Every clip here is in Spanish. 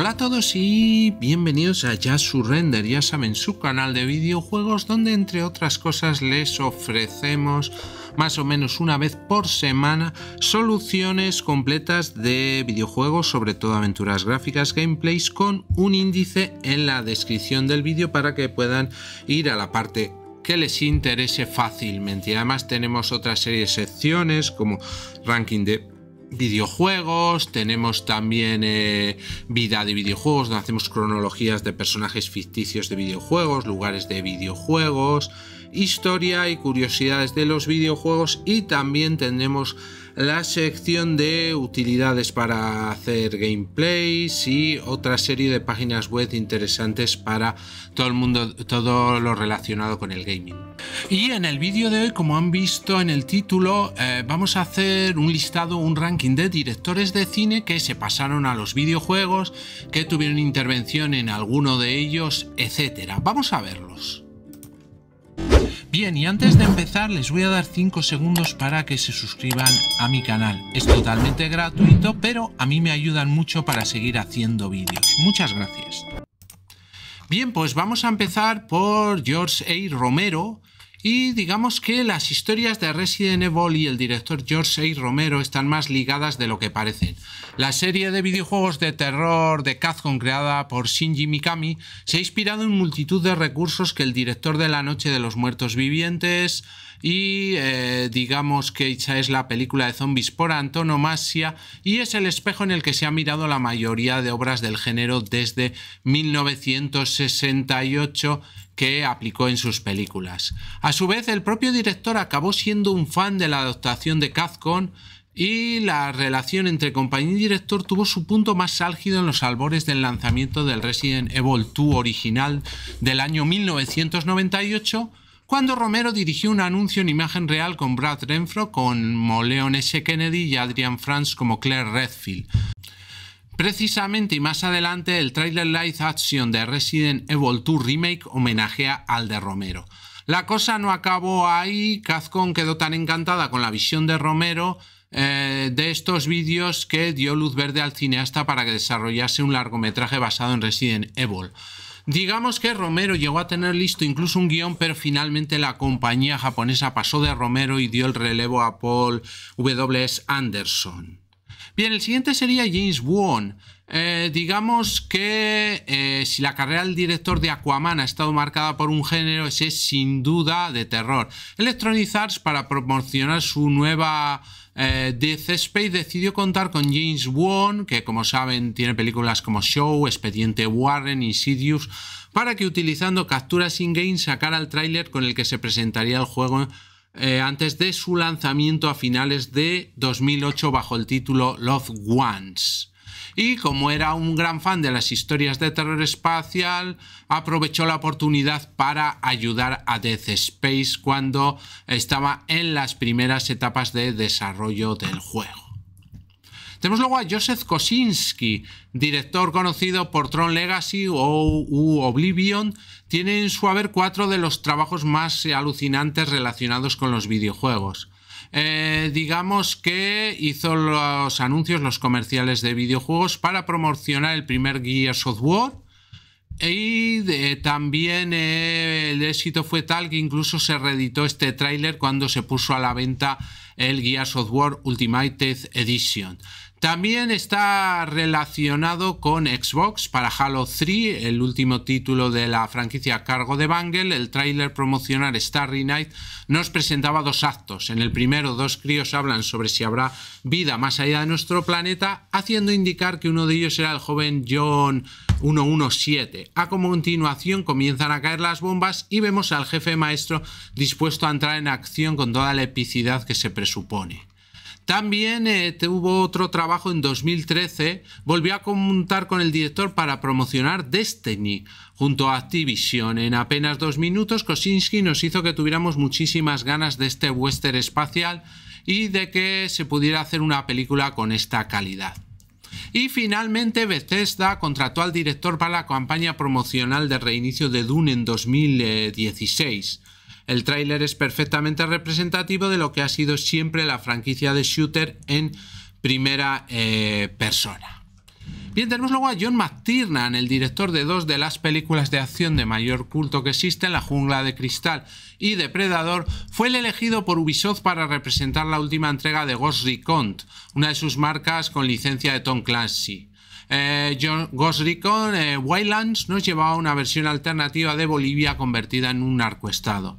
Hola a todos y bienvenidos a su render ya saben, su canal de videojuegos donde entre otras cosas les ofrecemos más o menos una vez por semana soluciones completas de videojuegos, sobre todo aventuras gráficas, gameplays, con un índice en la descripción del vídeo para que puedan ir a la parte que les interese fácilmente. además tenemos otra serie de secciones como ranking de videojuegos, tenemos también eh, vida de videojuegos, donde hacemos cronologías de personajes ficticios de videojuegos, lugares de videojuegos, historia y curiosidades de los videojuegos y también tenemos la sección de utilidades para hacer gameplays y otra serie de páginas web interesantes para todo el mundo, todo lo relacionado con el gaming. Y en el vídeo de hoy, como han visto en el título, eh, vamos a hacer un listado, un ranking de directores de cine que se pasaron a los videojuegos, que tuvieron intervención en alguno de ellos, etc. Vamos a verlos. Bien, y antes de empezar les voy a dar 5 segundos para que se suscriban a mi canal. Es totalmente gratuito, pero a mí me ayudan mucho para seguir haciendo vídeos. Muchas gracias. Bien, pues vamos a empezar por George A. Romero, y digamos que las historias de Resident Evil y el director George A. Romero están más ligadas de lo que parecen. La serie de videojuegos de terror de Capcom creada por Shinji Mikami se ha inspirado en multitud de recursos que el director de La Noche de los Muertos Vivientes y eh, digamos que esa es la película de zombies por antonomasia y es el espejo en el que se ha mirado la mayoría de obras del género desde 1968 que aplicó en sus películas. A su vez, el propio director acabó siendo un fan de la adaptación de Kazcon y la relación entre compañía y director tuvo su punto más álgido en los albores del lanzamiento del Resident Evil 2 original del año 1998, cuando Romero dirigió un anuncio en imagen real con Brad Renfro, con Moleon S. Kennedy y Adrian Franz como Claire Redfield, Precisamente y más adelante, el trailer live action de Resident Evil 2 Remake homenajea al de Romero. La cosa no acabó ahí, Kazcon quedó tan encantada con la visión de Romero eh, de estos vídeos que dio luz verde al cineasta para que desarrollase un largometraje basado en Resident Evil. Digamos que Romero llegó a tener listo incluso un guión, pero finalmente la compañía japonesa pasó de Romero y dio el relevo a Paul W.S. Anderson. Bien, el siguiente sería James Wan. Eh, digamos que eh, si la carrera del director de Aquaman ha estado marcada por un género, ese es sin duda de terror. Electronic Arts, para promocionar su nueva eh, Death Space, decidió contar con James Wan, que como saben tiene películas como Show, Expediente Warren, Insidious, para que utilizando capturas in-game sacara el tráiler con el que se presentaría el juego eh, antes de su lanzamiento a finales de 2008 bajo el título Love Ones. Y como era un gran fan de las historias de terror espacial, aprovechó la oportunidad para ayudar a Death Space cuando estaba en las primeras etapas de desarrollo del juego. Tenemos luego a Joseph Kosinski, director conocido por Tron Legacy o u Oblivion. Tiene en su haber cuatro de los trabajos más alucinantes relacionados con los videojuegos. Eh, digamos que hizo los anuncios, los comerciales de videojuegos para promocionar el primer Guía Software. Y también eh, el éxito fue tal que incluso se reeditó este tráiler cuando se puso a la venta el guía Software War Ultimate Edition. También está relacionado con Xbox para Halo 3, el último título de la franquicia a cargo de Bungle. El tráiler promocional Starry Night nos presentaba dos actos. En el primero, dos críos hablan sobre si habrá vida más allá de nuestro planeta, haciendo indicar que uno de ellos era el joven John 117. A continuación comienzan a caer las bombas y vemos al jefe maestro dispuesto a entrar en acción con toda la epicidad que se presupone. También eh, tuvo otro trabajo en 2013, volvió a contar con el director para promocionar Destiny junto a Activision. En apenas dos minutos, Kosinski nos hizo que tuviéramos muchísimas ganas de este western espacial y de que se pudiera hacer una película con esta calidad. Y finalmente Bethesda contrató al director para la campaña promocional de reinicio de Dune en 2016. El tráiler es perfectamente representativo de lo que ha sido siempre la franquicia de shooter en primera eh, persona. Bien, tenemos luego a John McTiernan, el director de dos de las películas de acción de mayor culto que existen, La jungla de cristal y Depredador, fue el elegido por Ubisoft para representar la última entrega de Ghost Recon, una de sus marcas con licencia de Tom Clancy. Eh, John, Ghost Recon eh, Wildlands nos llevaba a una versión alternativa de Bolivia convertida en un narcoestado.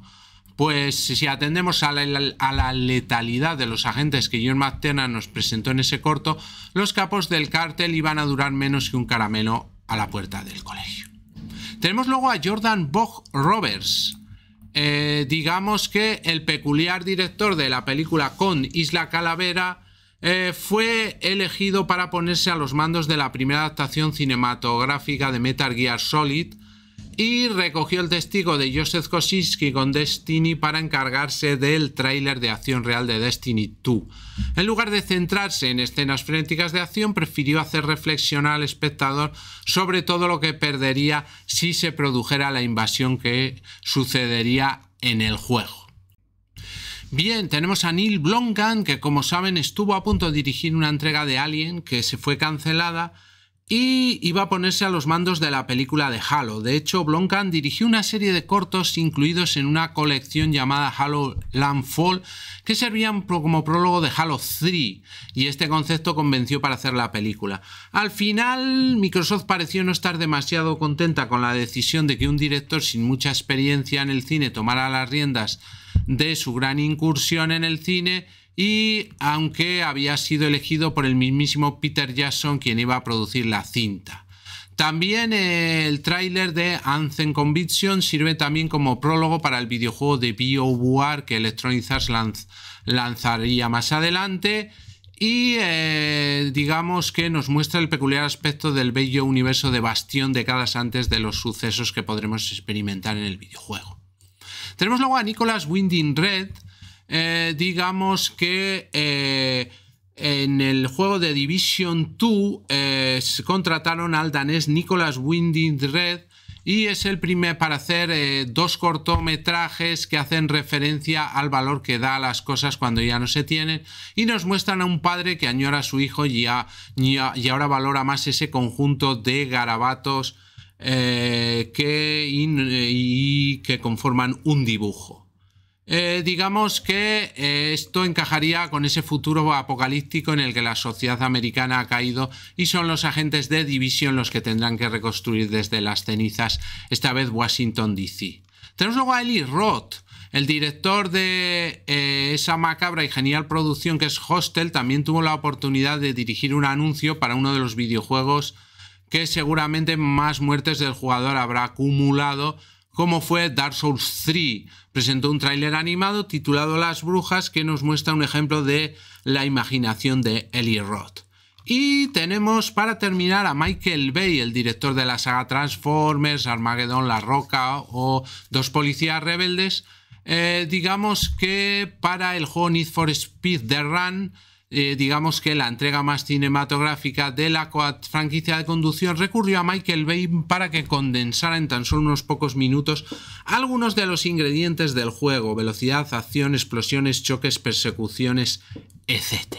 Pues si atendemos a la, letalidad de los agentes que John McTernan nos presentó en ese corto, los capos del cártel iban a durar menos que un caramelo a la puerta del colegio. Tenemos luego a Jordan Bog Roberts, eh, digamos que el peculiar director de la película Con Isla Calavera eh, fue elegido para ponerse a los mandos de la primera adaptación cinematográfica de Metal Gear Solid y recogió el testigo de Joseph Kosinski con Destiny para encargarse del tráiler de acción real de Destiny 2. En lugar de centrarse en escenas frenéticas de acción, prefirió hacer reflexionar al espectador sobre todo lo que perdería si se produjera la invasión que sucedería en el juego. Bien, tenemos a Neil Blomkamp, que como saben estuvo a punto de dirigir una entrega de Alien que se fue cancelada, y iba a ponerse a los mandos de la película de Halo. De hecho, Blomkamp dirigió una serie de cortos incluidos en una colección llamada Halo Landfall que servían como prólogo de Halo 3 y este concepto convenció para hacer la película. Al final, Microsoft pareció no estar demasiado contenta con la decisión de que un director sin mucha experiencia en el cine tomara las riendas de su gran incursión en el cine y aunque había sido elegido por el mismísimo Peter Jackson quien iba a producir la cinta. También el tráiler de Anthem Conviction sirve también como prólogo para el videojuego de BioWare que Electronic Arts lanzaría más adelante y eh, digamos que nos muestra el peculiar aspecto del bello universo de bastión décadas antes de los sucesos que podremos experimentar en el videojuego. Tenemos luego a Nicolas Winding Red, eh, digamos que eh, en el juego de Division 2 eh, se contrataron al danés Nicolas Winding Red y es el primer para hacer dos cortometrajes que hacen referencia al valor que da a las cosas cuando ya no se tienen y nos muestran a un padre que añora a su hijo y, ahora valora más ese conjunto de garabatos y que conforman un dibujo. Eh, digamos que eh, esto encajaría con ese futuro apocalíptico en el que la sociedad americana ha caído y son los agentes de división los que tendrán que reconstruir desde las cenizas, esta vez Washington, D.C. Tenemos luego a Eli Roth, el director de eh, esa macabra y genial producción que es Hostel, también tuvo la oportunidad de dirigir un anuncio para uno de los videojuegos que seguramente más muertes del jugador habrá acumulado como fue Dark Souls 3. Presentó un tráiler animado titulado Las Brujas que nos muestra un ejemplo de la imaginación de Eli Roth. Y tenemos para terminar a Michael Bay, el director de la saga Transformers, Armageddon, La Roca o Dos Policías Rebeldes. Eh, digamos que para el juego Need for Speed The Run eh, digamos que la entrega más cinematográfica de la franquicia de conducción, recurrió a Michael Bay para que condensara en tan solo unos pocos minutos algunos de los ingredientes del juego, velocidad, acción, explosiones, choques, persecuciones, etc.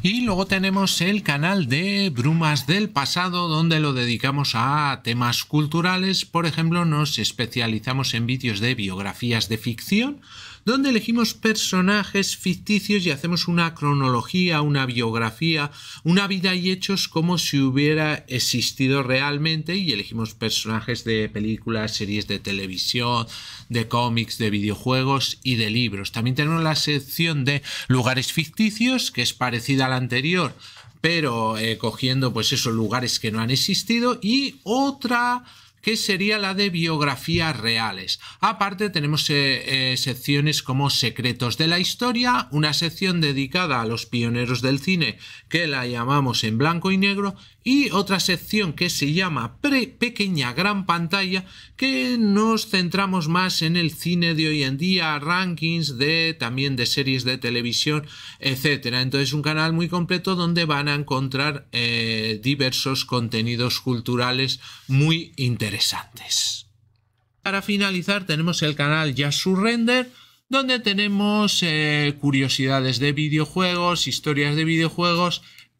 Y luego tenemos el canal de Brumas del Pasado, donde lo dedicamos a temas culturales. Por ejemplo, nos especializamos en vídeos de biografías de ficción donde elegimos personajes ficticios y hacemos una cronología, una biografía, una vida y hechos como si hubiera existido realmente y elegimos personajes de películas, series de televisión, de cómics, de videojuegos y de libros. También tenemos la sección de lugares ficticios, que es parecida a la anterior, pero eh, cogiendo pues esos lugares que no han existido y otra que sería la de biografías reales. Aparte tenemos eh, eh, secciones como secretos de la historia, una sección dedicada a los pioneros del cine que la llamamos en blanco y negro y otra sección que se llama pre Pequeña Gran Pantalla, que nos centramos más en el cine de hoy en día, rankings de también de series de televisión, etcétera. Entonces, un canal muy completo donde van a encontrar eh, diversos contenidos culturales muy interesantes. Para finalizar, tenemos el canal Ya Render donde tenemos eh, curiosidades de videojuegos, historias de videojuegos,